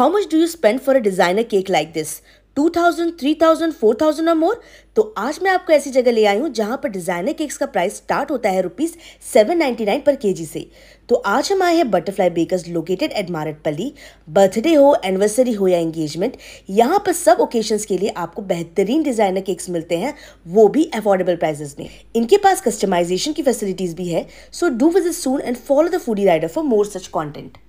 you spend for a designer cake like this two thousand three 2000, 3000, 4000 और मोर तो आज मैं आपको ऐसी जगह ले आई हूँ जहाँ पर डिज़ाइनर केक्स का प्राइस स्टार्ट होता है रुपीज़ सेवन नाइन्टी नाइन पर जी से तो आज हम आए हैं butterfly bakers located at Marredpally birthday हो एनिवर्सरी हो या एंगेजमेंट यहाँ पर सब ओकेजन्स के लिए आपको बेहतरीन डिज़ाइनर केक्स मिलते हैं वो भी अफोर्डेबल प्राइजेस में इनके पास कस्टमाइजेशन की फैसिलिटीज़ भी है so do visit soon and follow the foodie rider for more such content